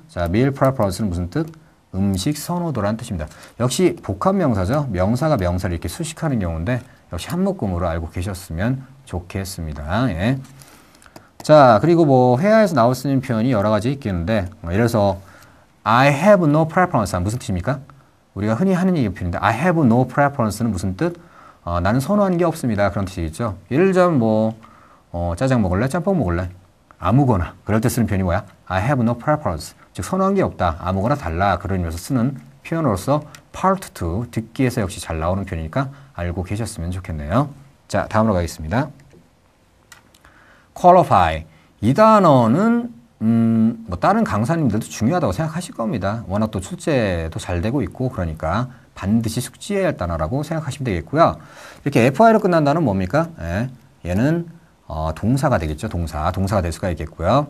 자, meal preference는 무슨 뜻? 음식 선호도란 뜻입니다. 역시 복합 명사죠. 명사가 명사를 이렇게 수식하는 경우인데 역시 한묶음으로 알고 계셨으면 좋겠습니다. 예. 자, 그리고 뭐 회화에서 나올 수 있는 표현이 여러 가지 있겠는데 어, 예서 I have no preference 무슨 뜻입니까? 우리가 흔히 하는 얘기 표현인데 I have no preference는 무슨 뜻? 어, 나는 선호하는 게 없습니다. 그런 뜻이겠죠. 예를 들면 뭐 어, 짜장 먹을래? 짬뽕 먹을래? 아무거나. 그럴 때 쓰는 표현이 뭐야? I have no preference. 즉 선호한 게 없다. 아무거나 달라. 그런 의미에서 쓰는 표현으로서 part to 듣기에서 역시 잘 나오는 표현이니까 알고 계셨으면 좋겠네요. 자, 다음으로 가겠습니다. qualify. 이 단어는 음, 뭐 다른 강사님들도 중요하다고 생각하실 겁니다. 워낙 또 출제도 잘 되고 있고 그러니까 반드시 숙지해야 할 단어라고 생각하시면 되겠고요. 이렇게 FI로 끝난 다는 뭡니까? 예, 얘는 어, 동사가 되겠죠. 동사. 동사가 될 수가 있겠고요.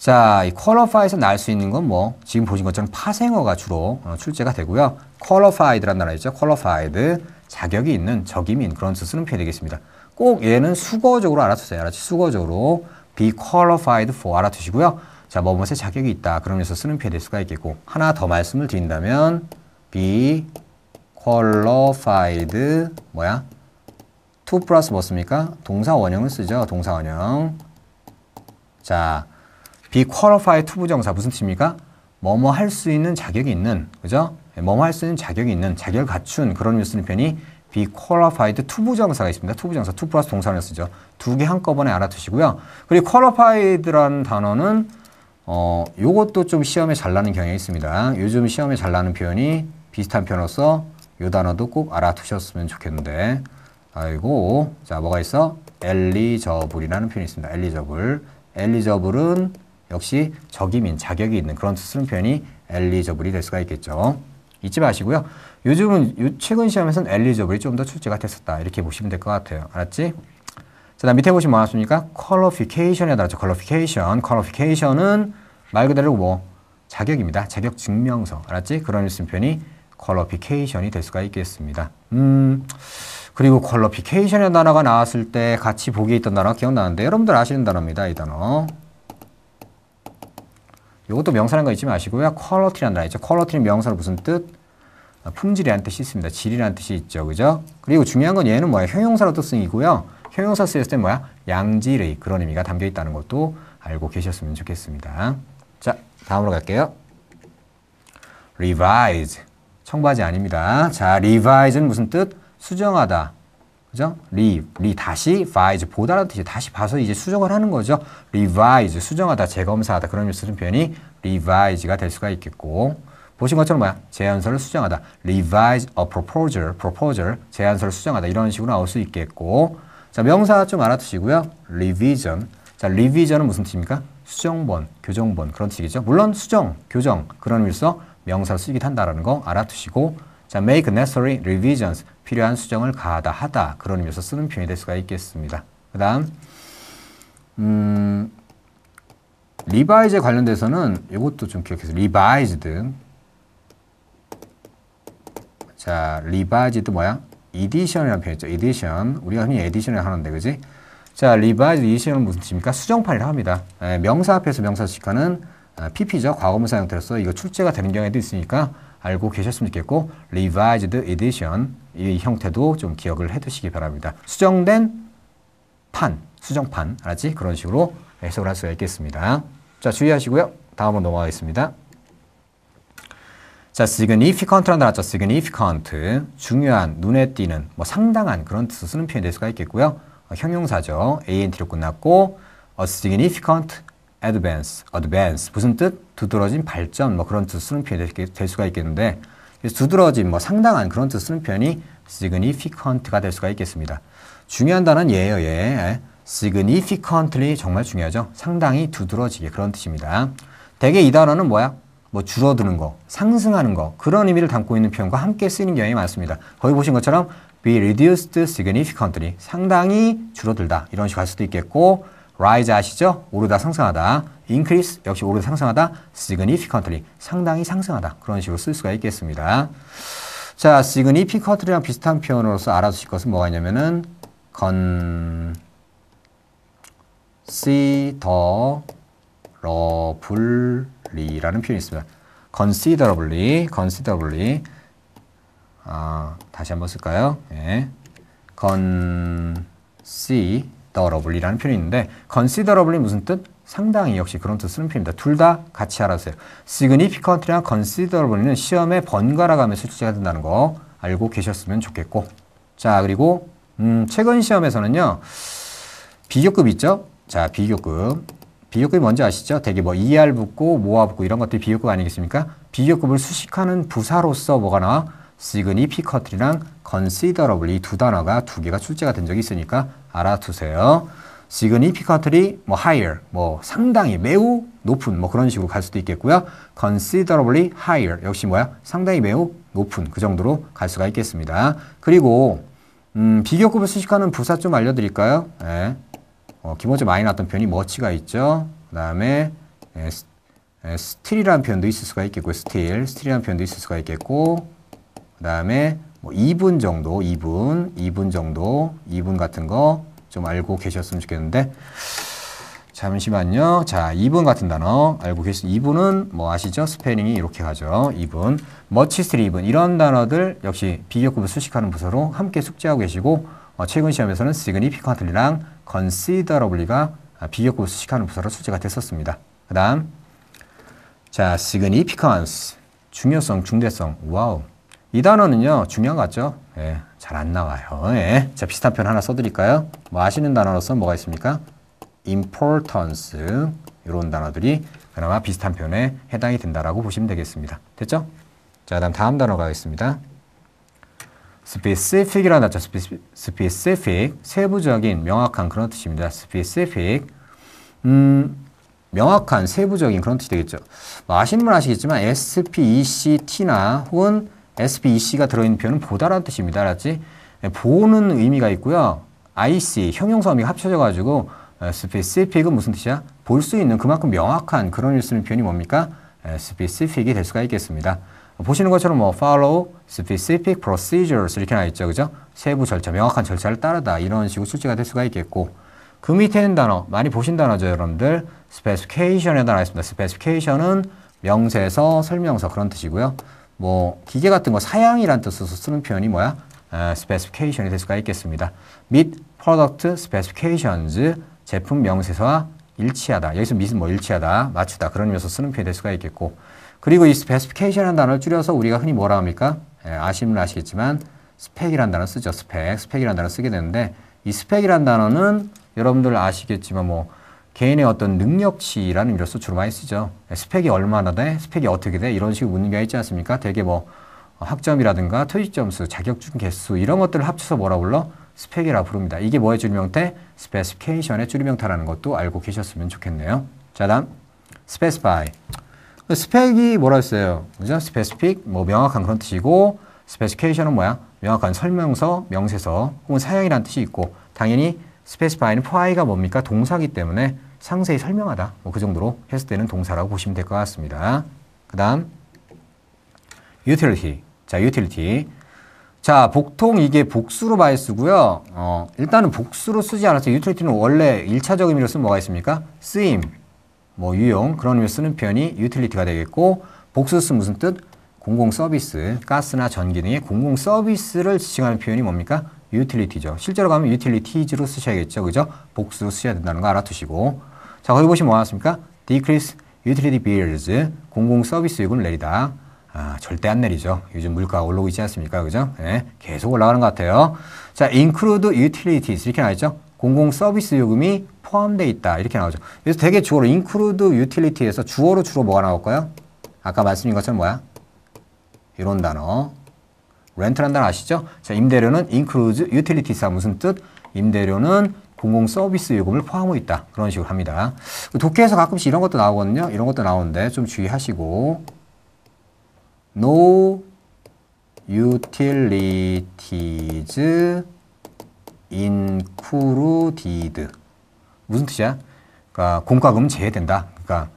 자, 이 q u a l i f i 에서 나올 수 있는 건 뭐 지금 보신 것처럼 파생어가 주로 어, 출제가 되고요. qualified라는 나 있죠. qualified 자격이 있는 적임인 그런 뜻으로 표현이 되겠습니다. 꼭 얘는 수거적으로 알아두세요. 알았지? 수거적으로 be qualified for 알아두시고요. 자, 뭐뭐에 자격이 있다. 그러면서 쓰는 표현이 될 수가 있겠고 하나 더 말씀을 드린다면 be qualified 뭐야? to 플러스 뭐 씁니까? 동사 원형을 쓰죠. 동사 원형. 자, be qualified to 부정사 무슨 뜻입니까? 뭐뭐 할 수 있는 자격이 있는 그죠? 예, 뭐뭐 할 수 있는 자격이 있는 자격을 갖춘 그런 류 쓰는 표이 be qualified to 부정사가 있습니다. to 부정사, to 플러스 동사를 쓰죠. 두 개 한꺼번에 알아두시고요. 그리고 qualified라는 단어는 어, 요것도 좀 시험에 잘 나는 경향이 있습니다. 요즘 시험에 잘 나는 표현이 비슷한 표현으로서 요 단어도 꼭 알아두셨으면 좋겠는데 아이고 자 뭐가 있어? 엘리저블이라는 표현이 있습니다. 엘리저블 엘리저블은 역시 적임인 자격이 있는 그런 수능 표현이 e l i g i b l e 이될 수가 있겠죠. 잊지 마시고요. 요즘은 요 최근 시험에서는 e l i g i b l e 이좀 더 출제가 됐었다. 이렇게 보시면 될 것 같아요. 알았지? 자, 다음 밑에 보시면 뭐나습니까 qualification에 달라서 qualification. qualification은 말 그대로 뭐 자격입니다. 자격 증명서. 알았지? 그런 일쓴 표현이 qualification이 될 수가 있겠습니다. 음. 그리고 qualification의 단어가 나왔을 때 같이 보기에 있던 단어 기억나는데 여러분들 아시는 단어입니다. 이 단어. 이것도 명사라는 거 잊지 마시고요. 퀄러티라는 단어 있죠. 퀄러티는 명사로 무슨 뜻? 품질이라는 뜻이 있습니다. 질이라는 뜻이 있죠. 그죠? 그리고 중요한 건 얘는 뭐야? 형용사로 뜻승이고요. 형용사 쓰였을 때 뭐야? 양질의 그런 의미가 담겨 있다는 것도 알고 계셨으면 좋겠습니다. 자, 다음으로 갈게요. revise. 청바지 아닙니다. 자, revise는 무슨 뜻? 수정하다, 그죠? l e re 다시, vise 보다라는 뜻이 다시 봐서 이제 수정을 하는 거죠. revise 수정하다, 재검사하다 그런 뉴스 쓰는 표현이 revise가 될 수가 있겠고 보신 것처럼 뭐야? 제안서를 수정하다, revise a proposal, proposal 제안서를 수정하다 이런 식으로 나올 수 있겠고 자 명사 좀 알아두시고요. revision 자 revision은 무슨 뜻입니까? 수정본, 교정본 그런 뜻이겠죠. 물론 수정, 교정 그런 의미로서 명사를 쓰기도 한다는거 알아두시고 자, make necessary revisions 필요한 수정을 가하다 하다 그런 의미에서 쓰는 표현이 될 수가 있겠습니다. 그다음 음, 리바이즈에 관련돼서는 이것도 좀 기억해서 리바이즈든 자, 리바이즈도 뭐야? 이디션이라는 표현이죠. 이디션. 우리가 흔히 에디션을 하는데 그지? 자, 리바이즈 이디션은 무슨 뜻입니까? 수정판이라 고 합니다. 에, 예, 명사 앞에서 명사직하는 아, PP죠. 과거문사 형태로서 이거 출제가 되는 경우에도 있으니까 알고 계셨으면 좋겠고 Revised Edition 이 형태도 좀 기억을 해두시기 바랍니다. 수정된 판, 수정판 알았지? 그런 식으로 해석을 할 수가 있겠습니다. 자 주의하시고요. 다음으로 넘어가겠습니다. 자, significant라는 단어죠. significant. 중요한, 눈에 띄는, 뭐 상당한 그런 뜻을 쓰는 표현이 될 수가 있겠고요. 어, 형용사죠. ant로 끝났고 a significant advance, advance 무슨 뜻? 두드러진 발전 뭐 그런 뜻 쓰는 표현이 될, 수가 있겠는데 두드러진 뭐 상당한 그런 뜻 쓰는 표현이 significant가 될 수가 있겠습니다. 중요한 단어는 예요 예. significantly 정말 중요하죠. 상당히 두드러지게 그런 뜻입니다. 대개 이 단어는 뭐야? 뭐 줄어드는 거, 상승하는 거 그런 의미를 담고 있는 표현과 함께 쓰이는 경향이 많습니다. 거기 보신 것처럼 be reduced significantly 상당히 줄어들다 이런 식으로 할 수도 있겠고 rise 아시죠? 오르다 상승하다. increase 역시 오르다 상승하다. significantly 상당히 상승하다. 그런 식으로 쓸 수가 있겠습니다. 자, significantly랑 비슷한 표현으로서 알아두실 것은 뭐가 있냐면은 considerably라는 표현이 있습니다. considerably, considerably 아, 다시 한번 쓸까요? 예. considerably considerably라는 표현이 있는데 considerably 무슨 뜻? 상당히 역시 그런 뜻 쓰는 표현입니다. 둘 다 같이 알아서요 significantly랑 considerably는 시험에 번갈아 가면서 출제가 된다는 거 알고 계셨으면 좋겠고 자 그리고 음, 최근 시험에서는요 비교급 있죠? 자 비교급 비교급이 뭔지 아시죠? 되게 뭐 ER 붙고 모아 붙고 이런 것들이 비교급 아니겠습니까? 비교급을 수식하는 부사로서 뭐가 나와? significantly랑 considerably 이두 단어가 두 개가 출제가 된 적이 있으니까 알아두세요. significantly 뭐 higher 뭐 상당히 매우 높은 뭐 그런 식으로 갈 수도 있겠고요. considerably higher 역시 뭐야? 상당히 매우 높은 그 정도로 갈 수가 있겠습니다. 그리고 음, 비교급을 수식하는 부사 좀 알려드릴까요? 예. 어, 김어제 많이 나왔던 표현이 머치가 있죠. 그 다음에 예, 예, 스틸이라는 표현도 있을 수가 있겠고 스틸, 스틸이라는 표현도 있을 수가 있겠고 그 다음에 뭐 2분 정도, 2분, 2분 정도, 2분 같은 거 좀 알고 계셨으면 좋겠는데 잠시만요. 자, 2분 같은 단어 알고 계시 2분은 뭐 아시죠? 스페링이 이렇게 가죠. 2분. 머치스리 2분. 이런 단어들 역시 비교급을 수식하는 부서로 함께 숙지하고 계시고 어, 최근 시험에서는 significantly랑 considerably가 비교급 수식하는 부서로 숙제가 됐었습니다. 그 다음 자, significance 중요성, 중대성. 와우. 이 단어는요, 중요한 것 같죠? 예, 잘 안 나와요. 예. 자, 비슷한 표현 하나 써드릴까요? 뭐 아시는 단어로서 뭐가 있습니까? importance. 이런 단어들이 그나마 비슷한 표현에 해당이 된다라고 보시면 되겠습니다. 됐죠? 자, 다음 다음 단어 가겠습니다. specific이라는 단어, specific, 세부적인, 명확한 그런 뜻입니다. specific, 음, 명확한, 세부적인 그런 뜻이 되겠죠. 뭐 아시는 분 아시겠지만 SPECT나 혹은 SBEC가 들어있는 표현은 보다라는 뜻입니다. 알았지? 네, 보는 의미가 있고요. IC, 형용사 의미가 합쳐져가지고 어, specific은 무슨 뜻이야? 볼 수 있는 그만큼 명확한 그런 일 쓰는 표현이 뭡니까? 네, specific이 될 수가 있겠습니다. 보시는 것처럼 뭐 follow specific procedures 이렇게 나 있죠. 그죠? 세부 절차, 명확한 절차를 따르다 이런 식으로 출제가 될 수가 있겠고 그 밑에 있는 단어, 많이 보신 단어죠, 여러분들. specification에 단어 있습니다. specification은 명세서, 설명서 그런 뜻이고요. 뭐 기계 같은 거 사양이란 뜻으로 쓰는 표현이 뭐야? 아, specification이 될 수가 있겠습니다. 및 product specifications 제품 명세서와 일치하다. 여기서 밑은 뭐 일치하다, 맞추다 그런 의미에서 쓰는 표현이 될 수가 있겠고 그리고 이 specification이라는 단어를 줄여서 우리가 흔히 뭐라 합니까? 예, 아시면 아시겠지만 스펙이라는 단어 쓰죠. 스펙, 스펙이라는 단어 쓰게 되는데 이 스펙이라는 단어는 여러분들 아시겠지만 뭐 개인의 어떤 능력치라는 의미로서 주로 많이 쓰죠. 스펙이 얼마나 돼? 스펙이 어떻게 돼? 이런 식으로 묻는 경우가 있지 않습니까? 되게 뭐 어, 학점이라든가 퇴직 점수, 자격증 개수 이런 것들을 합쳐서 뭐라 불러? 스펙이라 부릅니다. 이게 뭐의 줄임명태? 스페시케이션의 줄임명태라는 것도 알고 계셨으면 좋겠네요. 자 다음 스페스파이 그 스펙이 뭐라 했어요? 그죠? 스페스픽뭐 명확한 그런 뜻이고 스페시케이션은 뭐야? 명확한 설명서, 명세서 혹은 사양이라는 뜻이 있고 당연히 스페스파이는 파이가 뭡니까? 동사기 때문에 상세히 설명하다. 뭐 그 정도로 했을 때는 동사라고 보시면 될 것 같습니다. 그 다음, utility. 자, utility. 자, 보통 이게 복수로 많이 쓰고요. 어, 일단은 복수로 쓰지 않아서 utility는 원래 1차적 의미로 쓰면 뭐가 있습니까? 쓰임, 뭐 유용, 그런 의미로 쓰는 표현이 utility가 되겠고, 복수 쓰 무슨 뜻? 공공 서비스, 가스나 전기 등의 공공 서비스를 지칭하는 표현이 뭡니까? utility죠. 실제로 가면 utilities로 쓰셔야겠죠. 그죠? 복수로 쓰셔야 된다는 거 알아두시고. 자, 거기 보시면 뭐하왔습니까 Decrease utility bills, 공공 서비스 요금을 내리다. 아, 절대 안 내리죠. 요즘 물가 올라오고 있지 않습니까? 그죠? 네, 계속 올라가는 것 같아요. 자, include utilities 이렇게 나와있죠? 공공 서비스 요금이 포함되어 있다. 이렇게 나오죠. 그래서 되게 주어로 include utility에서 주어로 주로 뭐가 나올까요? 아까 말씀드린 것처럼 뭐야? 이런 단어. 렌트란 단어 아시죠? 자, 임대료는 includes u t i l i t i e s 무슨 뜻? 임대료는 공공 서비스 요금을 포함하고 있다. 그런 식으로 합니다. 도쿄에서 가끔씩 이런 것도 나오거든요. 이런 것도 나오는데 좀 주의하시고 No utilities included 무슨 뜻이야? 그러니까 공과금 제외된다. 그러니까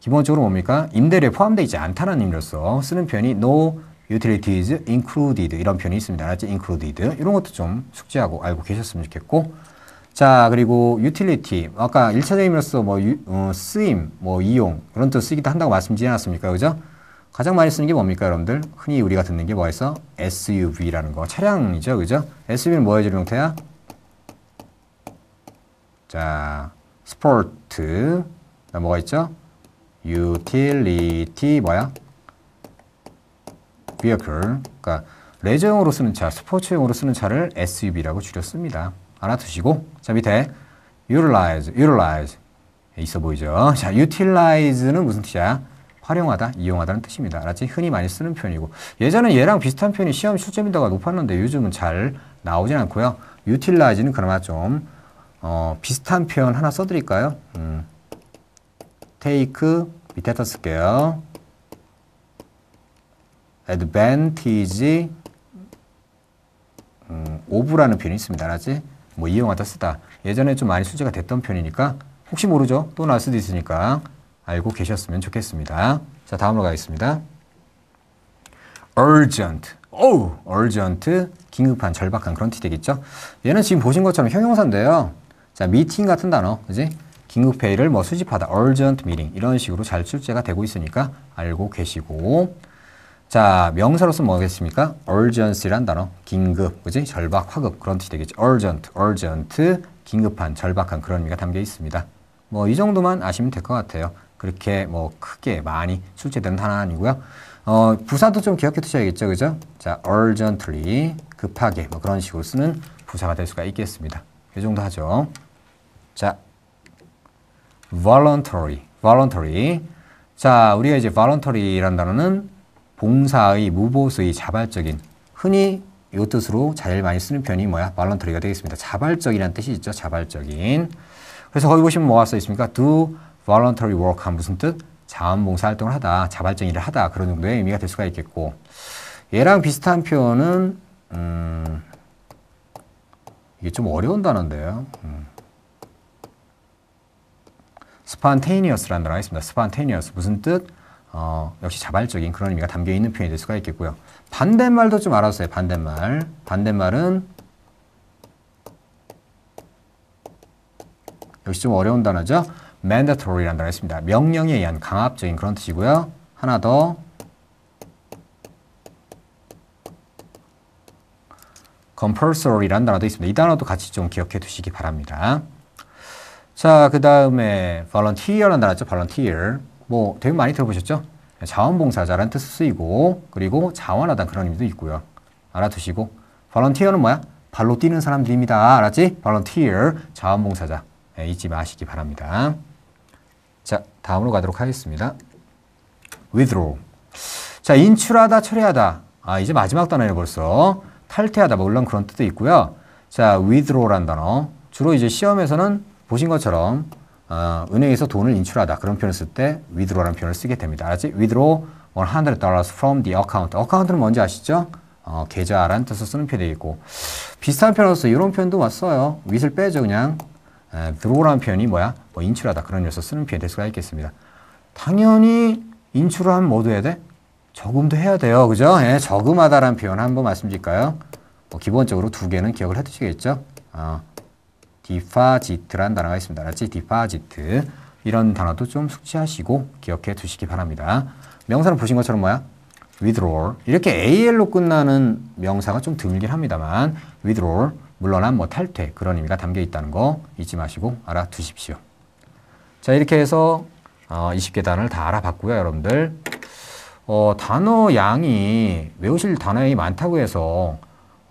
기본적으로 뭡니까? 임대료에 포함되어 있지 않다는 의미로서 쓰는 표현이 no utilities included 이런 표현이 있습니다. 알았지? included 이런 것도 좀 숙지하고 알고 계셨으면 좋겠고 자, 그리고 유틸리티. 아까 1차 대임으로서 뭐 유, 어, 쓰임, 뭐 이용 그런 뜻 쓰기도 한다고 말씀드리지 않았습니까? 그죠? 가장 많이 쓰는 게 뭡니까, 여러분들? 흔히 우리가 듣는 게 뭐가 있어? SUV라는 거. 차량이죠. 그죠? SUV는 뭐해 주는 형태야? 자, 스포트. 뭐가 있죠? 유틸리티 뭐야? v e h i c 그러니까 레저용으로 쓰는 차, 스포츠용으로 쓰는 차를 SUV라고 줄였습니다 알아두시고 자 밑에 utilize, utilize 있어 보이죠? 자, utilize는 무슨 뜻이야? 활용하다, 이용하다는 뜻입니다. 알았지? 흔히 많이 쓰는 표현이고 예전에 얘랑 비슷한 표현이 시험 출제민도가 높았는데 요즘은 잘 나오진 않고요. utilize는 그나마 좀 어, 비슷한 표현 하나 써드릴까요? 음, take 밑에다 쓸게요. advantage 음, of라는 표현이 있습니다. 알았지? 뭐 이용하다 쓰다 예전에 좀 많이 수제가 됐던 편이니까 혹시 모르죠? 또 나올 수도 있으니까 알고 계셨으면 좋겠습니다. 자 다음으로 가겠습니다. urgent 어 urgent 긴급한 절박한 그런 티 되겠죠? 얘는 지금 보신 것처럼 형용사인데요. 자 미팅 같은 단어 그지? 긴급 회의를 뭐 수집하다 urgent meeting 이런 식으로 잘 출제가 되고 있으니까 알고 계시고 자, 명사로서 뭐겠습니까? urgency란 단어. 긴급, 그지? 절박, 화급. 그런 뜻이 되겠죠. urgent, urgent. 긴급한, 절박한 그런 의미가 담겨 있습니다. 뭐, 이 정도만 아시면 될 것 같아요. 그렇게 뭐, 크게 많이 출제되는 단어 아니고요. 어, 부사도 좀 기억해 두셔야겠죠. 그죠? 자, urgently. 급하게. 뭐, 그런 식으로 쓰는 부사가 될 수가 있겠습니다. 이 정도 하죠. 자, voluntary. voluntary. 자, 우리가 이제 voluntary라는 단어는 봉사의 무보수의 자발적인 흔히 이 뜻으로 자를 많이 쓰는 편이 뭐야? 발런터리가 되겠습니다. 자발적이라는 뜻이 있죠. 자발적인. 그래서 거기 보시면 뭐가 써 있습니까? do voluntary work 한 무슨 뜻? 자원봉사 활동을 하다, 자발적인 일을 하다 그런 정도의 의미가 될 수가 있겠고 얘랑 비슷한 표현은 음, 이게 좀 어려운 단어인데요. 음. spontaneous라는 단어가 있습니다. spontaneous 무슨 뜻? 어, 역시 자발적인 그런 의미가 담겨 있는 표현이 될 수가 있겠고요. 반대말도 좀 알아주세요. 반대말. 반대말은 역시 좀 어려운 단어죠. mandatory라는 단어 있습니다. 명령에 의한 강압적인 그런 뜻이고요. 하나 더 compulsory라는 단어도 있습니다. 이 단어도 같이 좀 기억해 두시기 바랍니다. 자, 그 다음에 volunteer라는 단어죠. volunteer. 뭐 되게 많이 들어보셨죠? 자원봉사자라는 뜻을 쓰이고 그리고 자원하다 그런 의미도 있고요. 알아두시고 발런티어는 뭐야? 발로 뛰는 사람들입니다. 알았지? 발런티어 자원봉사자 예, 잊지 마시기 바랍니다. 자 다음으로 가도록 하겠습니다. withdraw 자 인출하다 처리하다 아 이제 마지막 단어예요 벌써 탈퇴하다 물론 뭐 그런 뜻도 있고요. 자 withdraw란 단어 주로 이제 시험에서는 보신 것처럼 어, 은행에서 돈을 인출하다 그런 표현을 쓸때 withdraw라는 표현을 쓰게 됩니다. 알았지? withdraw 100 dollars from the account. account는 뭔지 아시죠? 어, 계좌라는 뜻으로 쓰는 표현이 있고 비슷한 표현으로서 이런 표현도 왔어요. with을 빼죠 그냥. 에, draw라는 표현이 뭐야? 뭐 인출하다 그런 요소 쓰는 표현이 될 수가 있겠습니다. 당연히 인출 하면 뭐도 해야 돼? 저금도 해야 돼요. 그죠? 예, 저금하다라는 표현 한번 말씀드릴까요? 뭐 기본적으로 두 개는 기억을 해두시겠죠? 어. 디파지트라는 단어가 있습니다. 알았지? 디파지트. 이런 단어도 좀 숙지하시고 기억해 두시기 바랍니다. 명사를 보신 것처럼 뭐야? w i t h d r a w 이렇게 al로 끝나는 명사가 좀 드물긴 합니다만 w i t h d r a w 물러난 뭐 탈퇴 그런 의미가 담겨 있다는 거 잊지 마시고 알아두십시오. 자 이렇게 해서 어, 20개 단어를 다 알아봤고요 여러분들. 어, 단어 양이 외우실 단어 양이 많다고 해서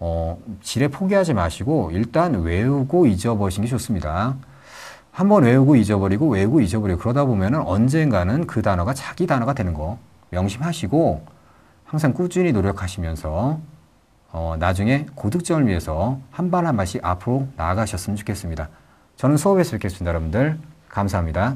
어, 지레 포기하지 마시고 일단 외우고 잊어버리는 게 좋습니다. 한번 외우고 잊어버리고 외우고 잊어버리고 그러다 보면 언젠가는 그 단어가 자기 단어가 되는 거 명심하시고 항상 꾸준히 노력하시면서 어, 나중에 고득점을 위해서 한 발 한 발씩 앞으로 나아가셨으면 좋겠습니다. 저는 수업에서 뵙겠습니다. 여러분들 감사합니다.